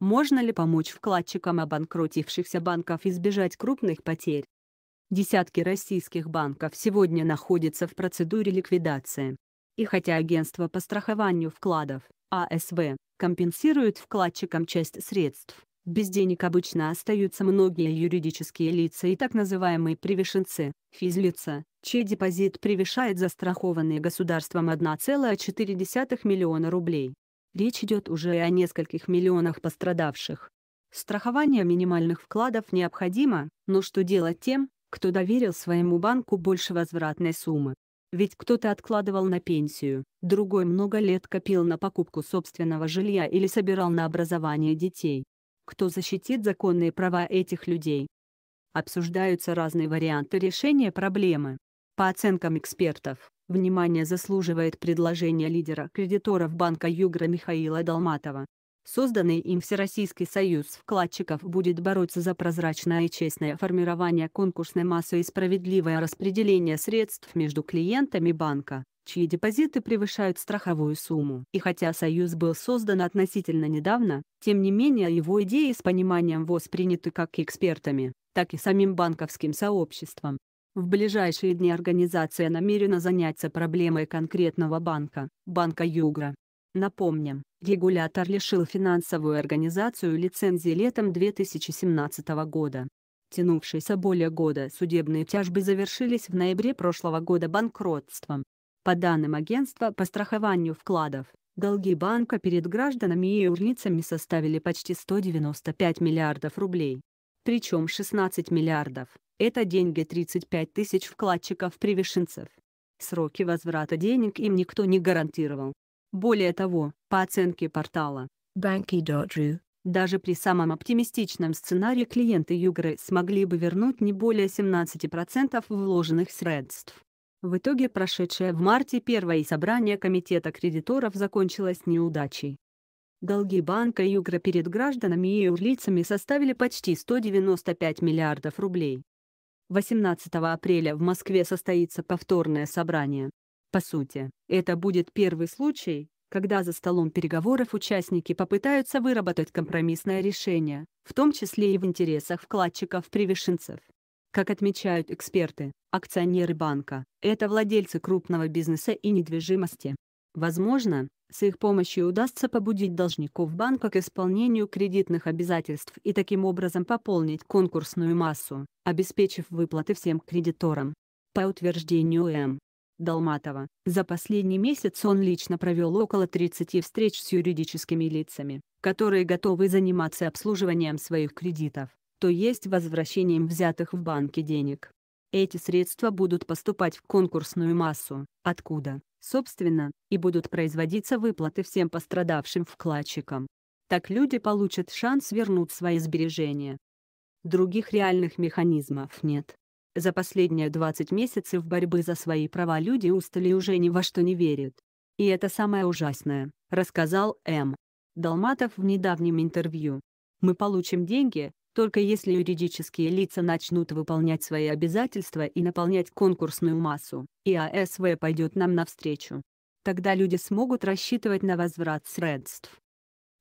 Можно ли помочь вкладчикам обанкротившихся банков избежать крупных потерь? Десятки российских банков сегодня находятся в процедуре ликвидации. И хотя агентство по страхованию вкладов, АСВ, компенсирует вкладчикам часть средств, без денег обычно остаются многие юридические лица и так называемые превышенцы, физлица, чей депозит превышает застрахованные государством 1,4 миллиона рублей. Речь идет уже о нескольких миллионах пострадавших. Страхование минимальных вкладов необходимо, но что делать тем, кто доверил своему банку больше возвратной суммы? Ведь кто-то откладывал на пенсию, другой много лет копил на покупку собственного жилья или собирал на образование детей. Кто защитит законные права этих людей? Обсуждаются разные варианты решения проблемы. По оценкам экспертов, Внимание заслуживает предложение лидера кредиторов банка Югра Михаила Долматова. Созданный им Всероссийский союз вкладчиков будет бороться за прозрачное и честное формирование конкурсной массы и справедливое распределение средств между клиентами банка, чьи депозиты превышают страховую сумму. И хотя союз был создан относительно недавно, тем не менее его идеи с пониманием восприняты как экспертами, так и самим банковским сообществом. В ближайшие дни организация намерена заняться проблемой конкретного банка, банка Югра. Напомним, регулятор лишил финансовую организацию лицензии летом 2017 года. Тянувшиеся более года судебные тяжбы завершились в ноябре прошлого года банкротством. По данным агентства по страхованию вкладов, долги банка перед гражданами и юрлицами составили почти 195 миллиардов рублей причем 16 миллиардов. Это деньги 35 тысяч вкладчиков-превышенцев. Сроки возврата денег им никто не гарантировал. Более того, по оценке портала Banky.ru, даже при самом оптимистичном сценарии клиенты Югры смогли бы вернуть не более 17% вложенных средств. В итоге прошедшее в марте первое собрание комитета кредиторов закончилось неудачей. Долги банка Югра перед гражданами и юрлицами составили почти 195 миллиардов рублей. 18 апреля в Москве состоится повторное собрание. По сути, это будет первый случай, когда за столом переговоров участники попытаются выработать компромиссное решение, в том числе и в интересах вкладчиков-привешенцев. Как отмечают эксперты, акционеры банка – это владельцы крупного бизнеса и недвижимости. Возможно, с их помощью удастся побудить должников банка к исполнению кредитных обязательств и таким образом пополнить конкурсную массу, обеспечив выплаты всем кредиторам. По утверждению М. Долматова, за последний месяц он лично провел около 30 встреч с юридическими лицами, которые готовы заниматься обслуживанием своих кредитов, то есть возвращением взятых в банке денег. Эти средства будут поступать в конкурсную массу, откуда, собственно, и будут производиться выплаты всем пострадавшим вкладчикам. Так люди получат шанс вернуть свои сбережения. Других реальных механизмов нет. За последние 20 месяцев борьбы за свои права люди устали и уже ни во что не верят. И это самое ужасное, рассказал М. Долматов в недавнем интервью. Мы получим деньги, только если юридические лица начнут выполнять свои обязательства и наполнять конкурсную массу, и АСВ пойдет нам навстречу. Тогда люди смогут рассчитывать на возврат средств.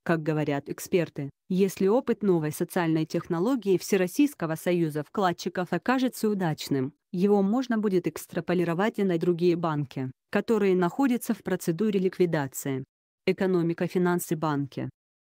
Как говорят эксперты, если опыт новой социальной технологии Всероссийского союза вкладчиков окажется удачным, его можно будет экстраполировать и на другие банки, которые находятся в процедуре ликвидации. Экономика финансы банки